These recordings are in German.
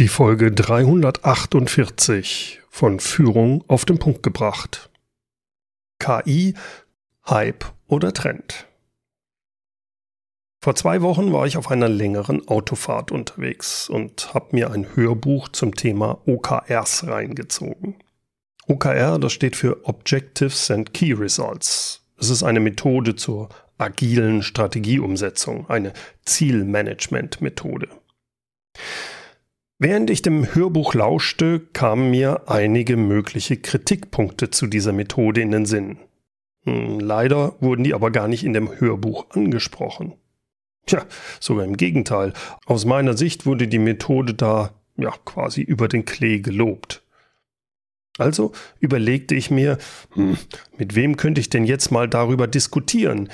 Die Folge 348 von Führung auf den Punkt gebracht. KI, Hype oder Trend. Vor zwei Wochen war ich auf einer längeren Autofahrt unterwegs und habe mir ein Hörbuch zum Thema OKRs reingezogen. OKR, das steht für Objectives and Key Results. Es ist eine Methode zur agilen Strategieumsetzung, eine Zielmanagement-Methode. Während ich dem Hörbuch lauschte, kamen mir einige mögliche Kritikpunkte zu dieser Methode in den Sinn. Hm, leider wurden die aber gar nicht in dem Hörbuch angesprochen. Tja, sogar im Gegenteil. Aus meiner Sicht wurde die Methode da ja quasi über den Klee gelobt. Also überlegte ich mir, hm, mit wem könnte ich denn jetzt mal darüber diskutieren?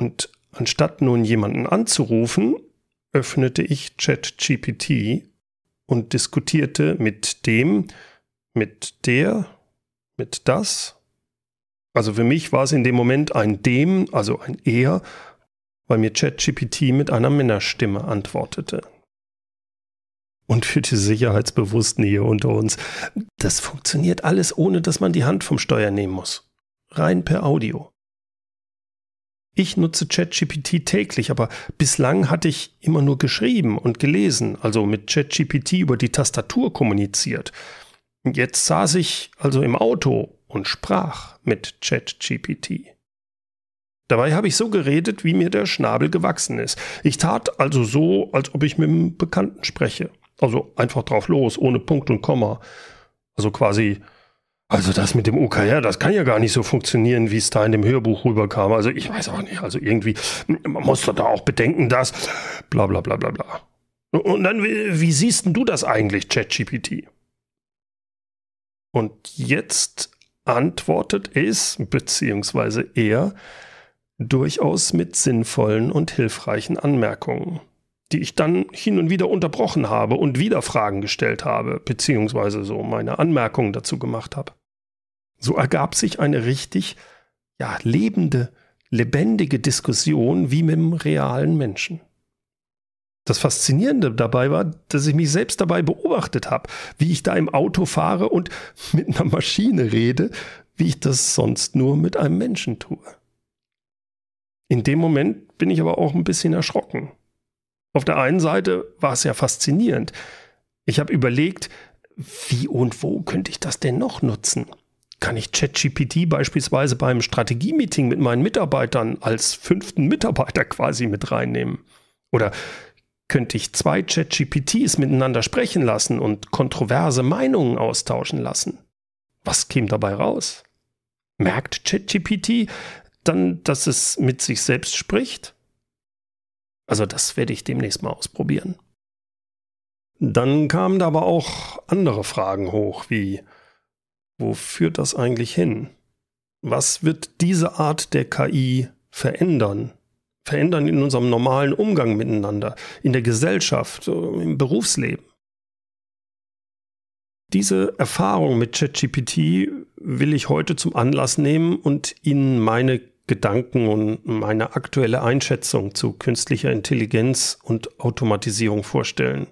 Und anstatt nun jemanden anzurufen, öffnete ich ChatGPT und diskutierte mit dem, mit der, mit das. Also für mich war es in dem Moment ein dem, also ein er, weil mir ChatGPT mit einer Männerstimme antwortete. Und für die Sicherheitsbewussten hier unter uns, das funktioniert alles, ohne dass man die Hand vom Steuer nehmen muss. Rein per Audio. Ich nutze ChatGPT täglich, aber bislang hatte ich immer nur geschrieben und gelesen, also mit ChatGPT über die Tastatur kommuniziert. Jetzt saß ich also im Auto und sprach mit ChatGPT. Dabei habe ich so geredet, wie mir der Schnabel gewachsen ist. Ich tat also so, als ob ich mit einem Bekannten spreche. Also einfach drauf los, ohne Punkt und Komma. Also quasi also das mit dem OKR, das kann ja gar nicht so funktionieren, wie es da in dem Hörbuch rüberkam. Also ich weiß auch nicht. Also irgendwie, man muss doch da auch bedenken, dass bla bla bla bla bla. Und dann, wie siehst denn du das eigentlich, ChatGPT? Und jetzt antwortet es, beziehungsweise er, durchaus mit sinnvollen und hilfreichen Anmerkungen, die ich dann hin und wieder unterbrochen habe und wieder Fragen gestellt habe, beziehungsweise so meine Anmerkungen dazu gemacht habe. So ergab sich eine richtig ja, lebende, lebendige Diskussion wie mit einem realen Menschen. Das Faszinierende dabei war, dass ich mich selbst dabei beobachtet habe, wie ich da im Auto fahre und mit einer Maschine rede, wie ich das sonst nur mit einem Menschen tue. In dem Moment bin ich aber auch ein bisschen erschrocken. Auf der einen Seite war es ja faszinierend. Ich habe überlegt, wie und wo könnte ich das denn noch nutzen? kann ich ChatGPT beispielsweise beim Strategie-Meeting mit meinen Mitarbeitern als fünften Mitarbeiter quasi mit reinnehmen? Oder könnte ich zwei ChatGPTs miteinander sprechen lassen und kontroverse Meinungen austauschen lassen? Was käme dabei raus? Merkt ChatGPT dann, dass es mit sich selbst spricht? Also das werde ich demnächst mal ausprobieren. Dann kamen da aber auch andere Fragen hoch, wie wo führt das eigentlich hin? Was wird diese Art der KI verändern? Verändern in unserem normalen Umgang miteinander, in der Gesellschaft, äh, im Berufsleben? Diese Erfahrung mit ChatGPT will ich heute zum Anlass nehmen und Ihnen meine Gedanken und meine aktuelle Einschätzung zu künstlicher Intelligenz und Automatisierung vorstellen.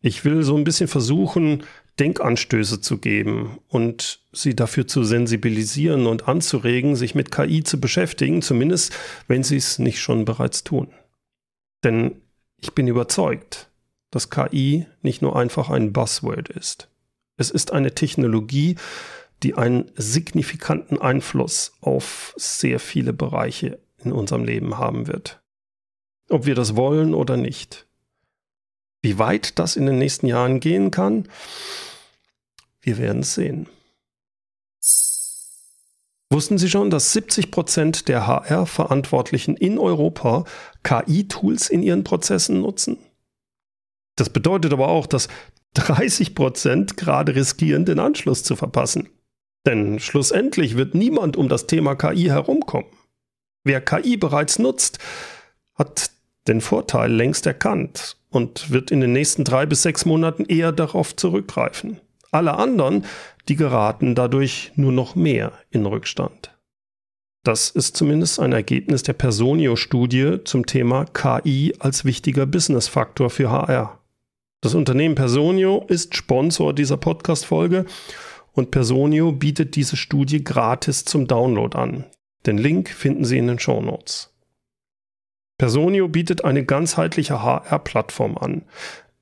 Ich will so ein bisschen versuchen, Denkanstöße zu geben und sie dafür zu sensibilisieren und anzuregen, sich mit KI zu beschäftigen, zumindest wenn sie es nicht schon bereits tun. Denn ich bin überzeugt, dass KI nicht nur einfach ein Buzzword ist. Es ist eine Technologie, die einen signifikanten Einfluss auf sehr viele Bereiche in unserem Leben haben wird. Ob wir das wollen oder nicht. Wie weit das in den nächsten Jahren gehen kann, wir werden es sehen. Wussten Sie schon, dass 70% Prozent der HR-Verantwortlichen in Europa KI-Tools in ihren Prozessen nutzen? Das bedeutet aber auch, dass 30% Prozent gerade riskieren, den Anschluss zu verpassen. Denn schlussendlich wird niemand um das Thema KI herumkommen. Wer KI bereits nutzt, hat den Vorteil längst erkannt und wird in den nächsten drei bis sechs Monaten eher darauf zurückgreifen. Alle anderen, die geraten dadurch nur noch mehr in Rückstand. Das ist zumindest ein Ergebnis der Personio-Studie zum Thema KI als wichtiger Businessfaktor für HR. Das Unternehmen Personio ist Sponsor dieser Podcast-Folge und Personio bietet diese Studie gratis zum Download an. Den Link finden Sie in den Show Notes. Personio bietet eine ganzheitliche HR-Plattform an.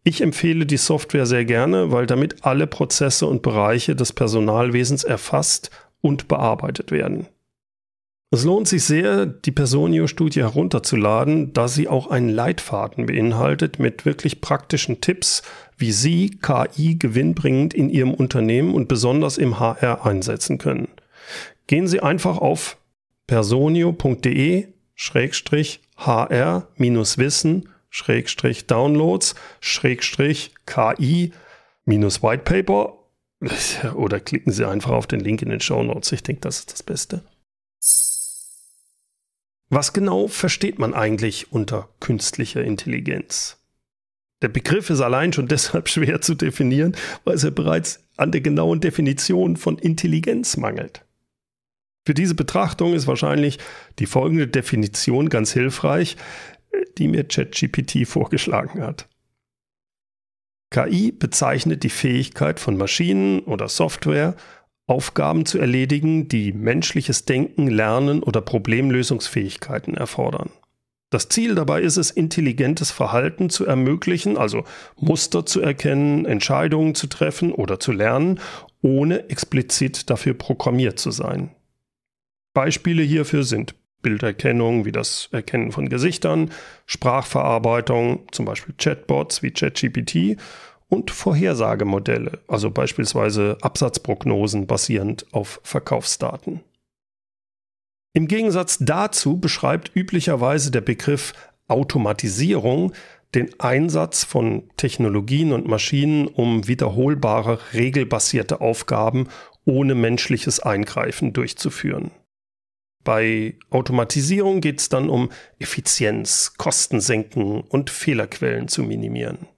Ich empfehle die Software sehr gerne, weil damit alle Prozesse und Bereiche des Personalwesens erfasst und bearbeitet werden. Es lohnt sich sehr, die Personio-Studie herunterzuladen, da sie auch einen Leitfaden beinhaltet mit wirklich praktischen Tipps, wie Sie KI gewinnbringend in Ihrem Unternehmen und besonders im HR einsetzen können. Gehen Sie einfach auf personio.de hr-wissen-downloads ki whitepaper oder klicken Sie einfach auf den Link in den Show Notes. Ich denke, das ist das Beste. Was genau versteht man eigentlich unter künstlicher Intelligenz? Der Begriff ist allein schon deshalb schwer zu definieren, weil es ja bereits an der genauen Definition von Intelligenz mangelt. Für diese Betrachtung ist wahrscheinlich die folgende Definition ganz hilfreich, die mir ChatGPT vorgeschlagen hat. KI bezeichnet die Fähigkeit von Maschinen oder Software, Aufgaben zu erledigen, die menschliches Denken, Lernen oder Problemlösungsfähigkeiten erfordern. Das Ziel dabei ist es, intelligentes Verhalten zu ermöglichen, also Muster zu erkennen, Entscheidungen zu treffen oder zu lernen, ohne explizit dafür programmiert zu sein. Beispiele hierfür sind Bilderkennung wie das Erkennen von Gesichtern, Sprachverarbeitung, zum Beispiel Chatbots wie ChatGPT und Vorhersagemodelle, also beispielsweise Absatzprognosen basierend auf Verkaufsdaten. Im Gegensatz dazu beschreibt üblicherweise der Begriff Automatisierung den Einsatz von Technologien und Maschinen, um wiederholbare, regelbasierte Aufgaben ohne menschliches Eingreifen durchzuführen. Bei Automatisierung geht es dann um Effizienz, Kosten senken und Fehlerquellen zu minimieren.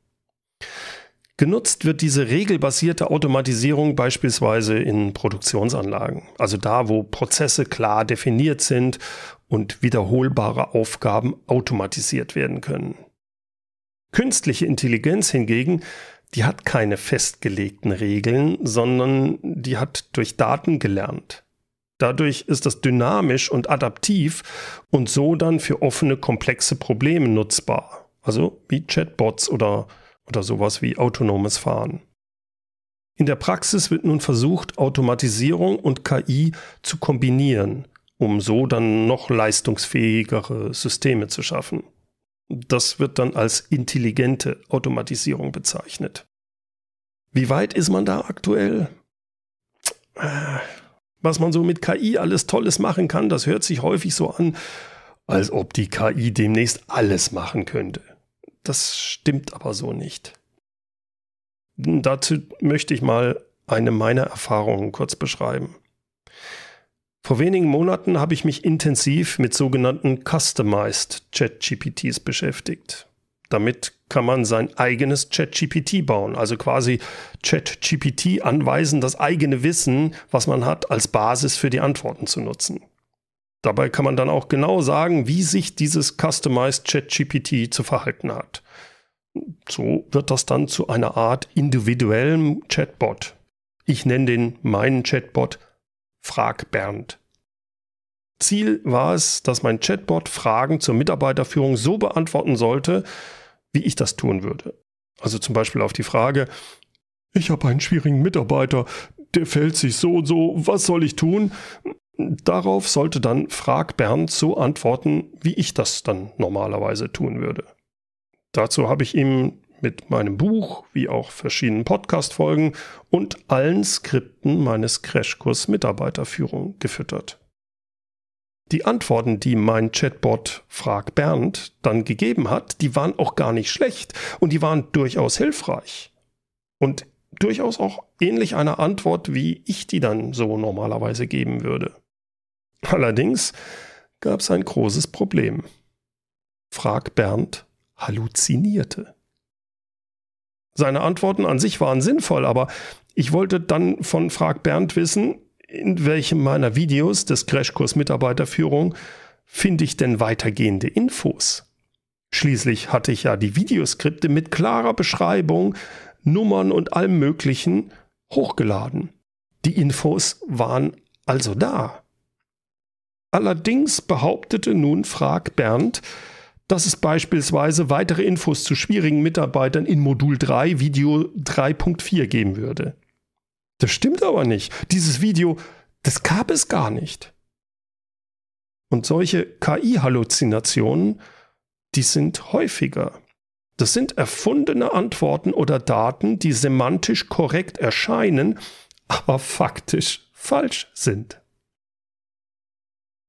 Genutzt wird diese regelbasierte Automatisierung beispielsweise in Produktionsanlagen, also da, wo Prozesse klar definiert sind und wiederholbare Aufgaben automatisiert werden können. Künstliche Intelligenz hingegen, die hat keine festgelegten Regeln, sondern die hat durch Daten gelernt. Dadurch ist das dynamisch und adaptiv und so dann für offene, komplexe Probleme nutzbar. Also wie Chatbots oder, oder sowas wie autonomes Fahren. In der Praxis wird nun versucht, Automatisierung und KI zu kombinieren, um so dann noch leistungsfähigere Systeme zu schaffen. Das wird dann als intelligente Automatisierung bezeichnet. Wie weit ist man da aktuell? Äh, was man so mit KI alles Tolles machen kann, das hört sich häufig so an, als ob die KI demnächst alles machen könnte. Das stimmt aber so nicht. Dazu möchte ich mal eine meiner Erfahrungen kurz beschreiben. Vor wenigen Monaten habe ich mich intensiv mit sogenannten Customized Chat-GPTs beschäftigt. Damit kann man sein eigenes ChatGPT bauen. Also quasi ChatGPT anweisen, das eigene Wissen, was man hat, als Basis für die Antworten zu nutzen. Dabei kann man dann auch genau sagen, wie sich dieses Customized ChatGPT zu verhalten hat. So wird das dann zu einer Art individuellem Chatbot. Ich nenne den meinen Chatbot Frag Bernd. Ziel war es, dass mein Chatbot Fragen zur Mitarbeiterführung so beantworten sollte, wie ich das tun würde. Also zum Beispiel auf die Frage, ich habe einen schwierigen Mitarbeiter, der fällt sich so und so, was soll ich tun? Darauf sollte dann Frag Bernd so antworten, wie ich das dann normalerweise tun würde. Dazu habe ich ihm mit meinem Buch, wie auch verschiedenen Podcast-Folgen und allen Skripten meines Crashkurs Mitarbeiterführung gefüttert die Antworten, die mein Chatbot Frag Bernd dann gegeben hat, die waren auch gar nicht schlecht und die waren durchaus hilfreich. Und durchaus auch ähnlich einer Antwort, wie ich die dann so normalerweise geben würde. Allerdings gab es ein großes Problem. Frag Bernd halluzinierte. Seine Antworten an sich waren sinnvoll, aber ich wollte dann von Frag Bernd wissen, in welchem meiner Videos des Crashkurs Mitarbeiterführung finde ich denn weitergehende Infos? Schließlich hatte ich ja die Videoskripte mit klarer Beschreibung, Nummern und allem Möglichen hochgeladen. Die Infos waren also da. Allerdings behauptete nun Frag Bernd, dass es beispielsweise weitere Infos zu schwierigen Mitarbeitern in Modul 3 Video 3.4 geben würde. Das stimmt aber nicht. Dieses Video, das gab es gar nicht. Und solche KI-Halluzinationen, die sind häufiger. Das sind erfundene Antworten oder Daten, die semantisch korrekt erscheinen, aber faktisch falsch sind.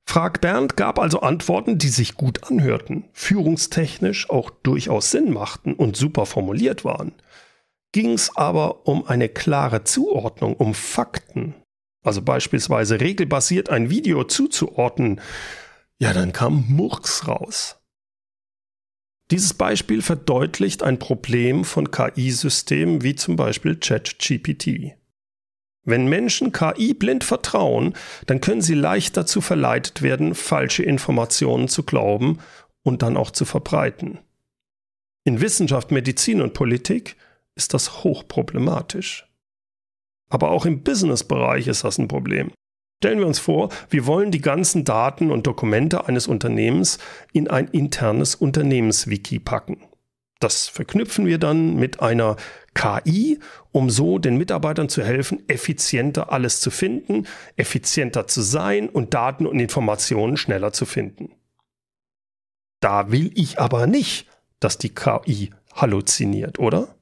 Frag Bernd gab also Antworten, die sich gut anhörten, führungstechnisch auch durchaus Sinn machten und super formuliert waren ging es aber um eine klare Zuordnung, um Fakten. Also beispielsweise regelbasiert ein Video zuzuordnen. Ja, dann kam Murks raus. Dieses Beispiel verdeutlicht ein Problem von KI-Systemen wie zum Beispiel ChatGPT. Wenn Menschen KI blind vertrauen, dann können sie leicht dazu verleitet werden, falsche Informationen zu glauben und dann auch zu verbreiten. In Wissenschaft, Medizin und Politik ist das hochproblematisch. Aber auch im Business-Bereich ist das ein Problem. Stellen wir uns vor, wir wollen die ganzen Daten und Dokumente eines Unternehmens in ein internes Unternehmenswiki packen. Das verknüpfen wir dann mit einer KI, um so den Mitarbeitern zu helfen, effizienter alles zu finden, effizienter zu sein und Daten und Informationen schneller zu finden. Da will ich aber nicht, dass die KI halluziniert, oder?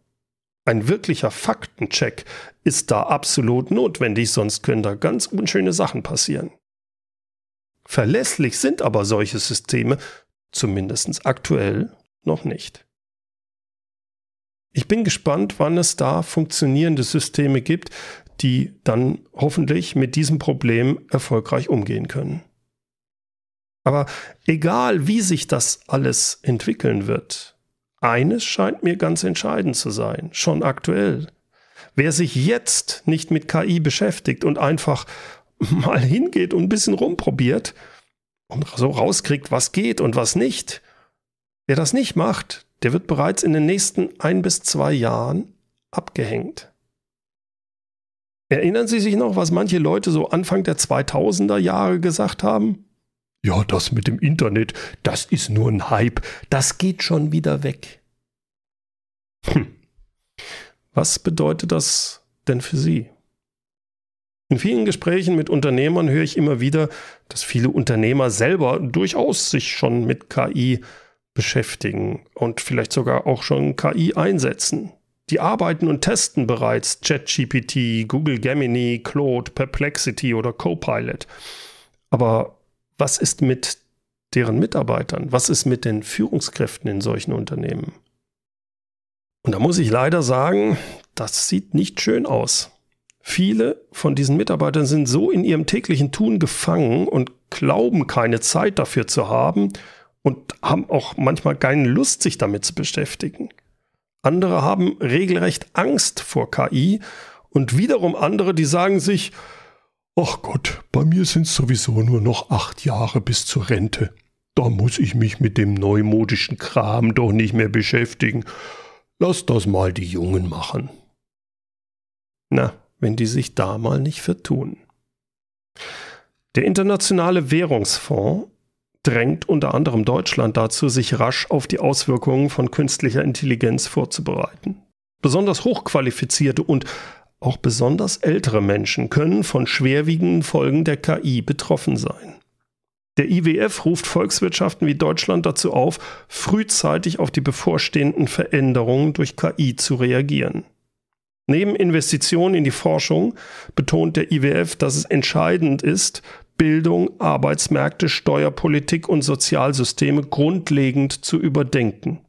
Ein wirklicher Faktencheck ist da absolut notwendig, sonst können da ganz unschöne Sachen passieren. Verlässlich sind aber solche Systeme, zumindest aktuell, noch nicht. Ich bin gespannt, wann es da funktionierende Systeme gibt, die dann hoffentlich mit diesem Problem erfolgreich umgehen können. Aber egal, wie sich das alles entwickeln wird, eines scheint mir ganz entscheidend zu sein, schon aktuell. Wer sich jetzt nicht mit KI beschäftigt und einfach mal hingeht und ein bisschen rumprobiert und so rauskriegt, was geht und was nicht, wer das nicht macht, der wird bereits in den nächsten ein bis zwei Jahren abgehängt. Erinnern Sie sich noch, was manche Leute so Anfang der 2000er Jahre gesagt haben? ja, das mit dem Internet, das ist nur ein Hype, das geht schon wieder weg. Hm. Was bedeutet das denn für Sie? In vielen Gesprächen mit Unternehmern höre ich immer wieder, dass viele Unternehmer selber durchaus sich schon mit KI beschäftigen und vielleicht sogar auch schon KI einsetzen. Die arbeiten und testen bereits ChatGPT, Google Gemini, Claude, Perplexity oder Copilot. Aber was ist mit deren Mitarbeitern? Was ist mit den Führungskräften in solchen Unternehmen? Und da muss ich leider sagen, das sieht nicht schön aus. Viele von diesen Mitarbeitern sind so in ihrem täglichen Tun gefangen und glauben keine Zeit dafür zu haben und haben auch manchmal keine Lust, sich damit zu beschäftigen. Andere haben regelrecht Angst vor KI und wiederum andere, die sagen sich, Ach Gott, bei mir sind es sowieso nur noch acht Jahre bis zur Rente. Da muss ich mich mit dem neumodischen Kram doch nicht mehr beschäftigen. Lass das mal die Jungen machen. Na, wenn die sich da mal nicht vertun. Der Internationale Währungsfonds drängt unter anderem Deutschland dazu, sich rasch auf die Auswirkungen von künstlicher Intelligenz vorzubereiten. Besonders hochqualifizierte und auch besonders ältere Menschen können von schwerwiegenden Folgen der KI betroffen sein. Der IWF ruft Volkswirtschaften wie Deutschland dazu auf, frühzeitig auf die bevorstehenden Veränderungen durch KI zu reagieren. Neben Investitionen in die Forschung betont der IWF, dass es entscheidend ist, Bildung, Arbeitsmärkte, Steuerpolitik und Sozialsysteme grundlegend zu überdenken.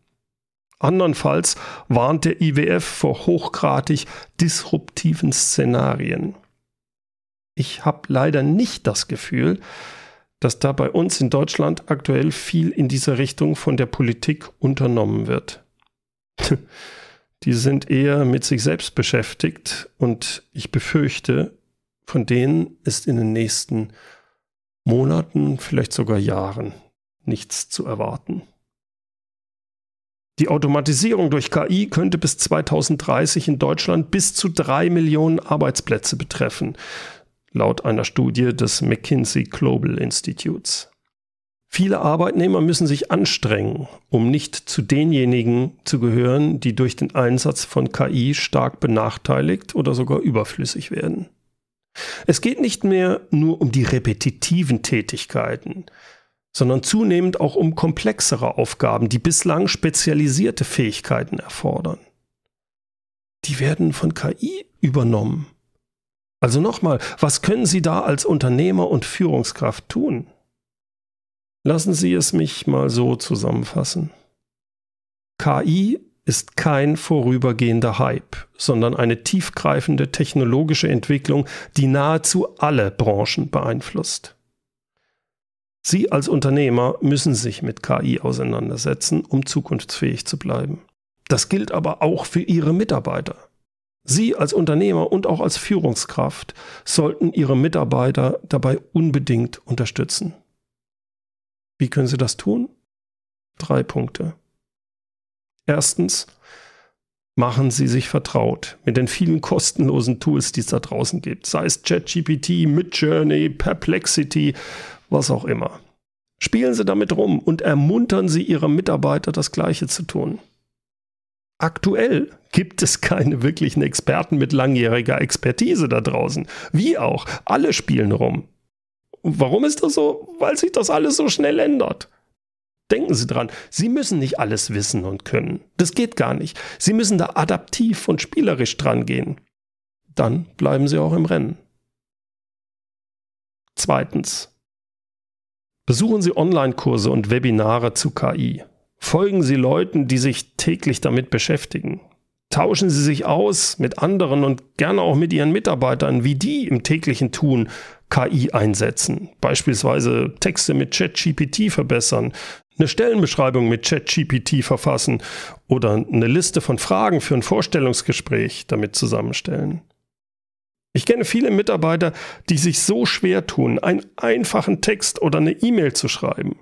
Andernfalls warnt der IWF vor hochgradig disruptiven Szenarien. Ich habe leider nicht das Gefühl, dass da bei uns in Deutschland aktuell viel in dieser Richtung von der Politik unternommen wird. Die sind eher mit sich selbst beschäftigt und ich befürchte, von denen ist in den nächsten Monaten, vielleicht sogar Jahren nichts zu erwarten. Die Automatisierung durch KI könnte bis 2030 in Deutschland bis zu drei Millionen Arbeitsplätze betreffen, laut einer Studie des McKinsey Global Institutes. Viele Arbeitnehmer müssen sich anstrengen, um nicht zu denjenigen zu gehören, die durch den Einsatz von KI stark benachteiligt oder sogar überflüssig werden. Es geht nicht mehr nur um die repetitiven Tätigkeiten, sondern zunehmend auch um komplexere Aufgaben, die bislang spezialisierte Fähigkeiten erfordern. Die werden von KI übernommen. Also nochmal, was können Sie da als Unternehmer und Führungskraft tun? Lassen Sie es mich mal so zusammenfassen. KI ist kein vorübergehender Hype, sondern eine tiefgreifende technologische Entwicklung, die nahezu alle Branchen beeinflusst. Sie als Unternehmer müssen sich mit KI auseinandersetzen, um zukunftsfähig zu bleiben. Das gilt aber auch für Ihre Mitarbeiter. Sie als Unternehmer und auch als Führungskraft sollten Ihre Mitarbeiter dabei unbedingt unterstützen. Wie können Sie das tun? Drei Punkte. Erstens, machen Sie sich vertraut mit den vielen kostenlosen Tools, die es da draußen gibt, sei es ChatGPT, Midjourney, Perplexity was auch immer. Spielen Sie damit rum und ermuntern Sie Ihre Mitarbeiter, das Gleiche zu tun. Aktuell gibt es keine wirklichen Experten mit langjähriger Expertise da draußen. Wie auch, alle spielen rum. Warum ist das so? Weil sich das alles so schnell ändert. Denken Sie dran, Sie müssen nicht alles wissen und können. Das geht gar nicht. Sie müssen da adaptiv und spielerisch dran gehen. Dann bleiben Sie auch im Rennen. Zweitens, Besuchen Sie Online-Kurse und Webinare zu KI. Folgen Sie Leuten, die sich täglich damit beschäftigen. Tauschen Sie sich aus mit anderen und gerne auch mit Ihren Mitarbeitern, wie die im täglichen Tun KI einsetzen. Beispielsweise Texte mit ChatGPT verbessern, eine Stellenbeschreibung mit ChatGPT verfassen oder eine Liste von Fragen für ein Vorstellungsgespräch damit zusammenstellen. Ich kenne viele Mitarbeiter, die sich so schwer tun, einen einfachen Text oder eine E-Mail zu schreiben.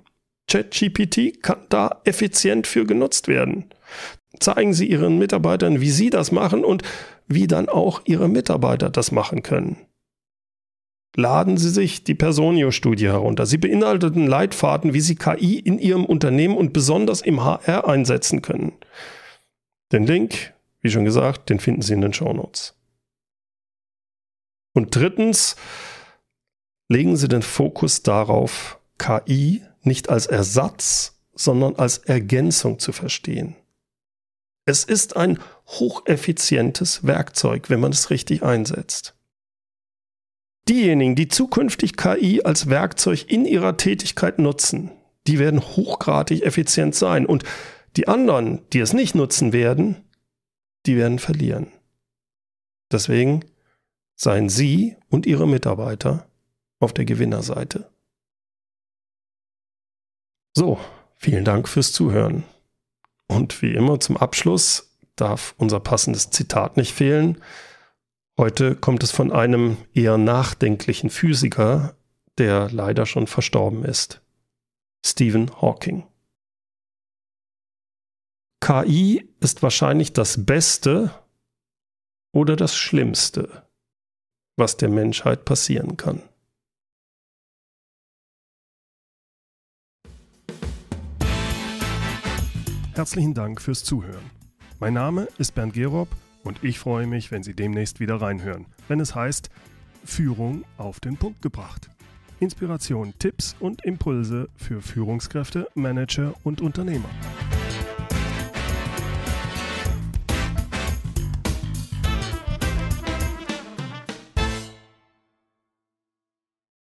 ChatGPT kann da effizient für genutzt werden. Zeigen Sie Ihren Mitarbeitern, wie Sie das machen und wie dann auch Ihre Mitarbeiter das machen können. Laden Sie sich die Personio-Studie herunter. Sie beinhalteten Leitfaden, wie Sie KI in Ihrem Unternehmen und besonders im HR einsetzen können. Den Link, wie schon gesagt, den finden Sie in den Show Notes. Und drittens, legen Sie den Fokus darauf, KI nicht als Ersatz, sondern als Ergänzung zu verstehen. Es ist ein hocheffizientes Werkzeug, wenn man es richtig einsetzt. Diejenigen, die zukünftig KI als Werkzeug in ihrer Tätigkeit nutzen, die werden hochgradig effizient sein und die anderen, die es nicht nutzen werden, die werden verlieren. Deswegen seien Sie und Ihre Mitarbeiter auf der Gewinnerseite. So, vielen Dank fürs Zuhören. Und wie immer zum Abschluss darf unser passendes Zitat nicht fehlen. Heute kommt es von einem eher nachdenklichen Physiker, der leider schon verstorben ist. Stephen Hawking. KI ist wahrscheinlich das Beste oder das Schlimmste was der Menschheit passieren kann. Herzlichen Dank fürs Zuhören. Mein Name ist Bernd Gerob und ich freue mich, wenn Sie demnächst wieder reinhören, wenn es heißt Führung auf den Punkt gebracht. Inspiration, Tipps und Impulse für Führungskräfte, Manager und Unternehmer.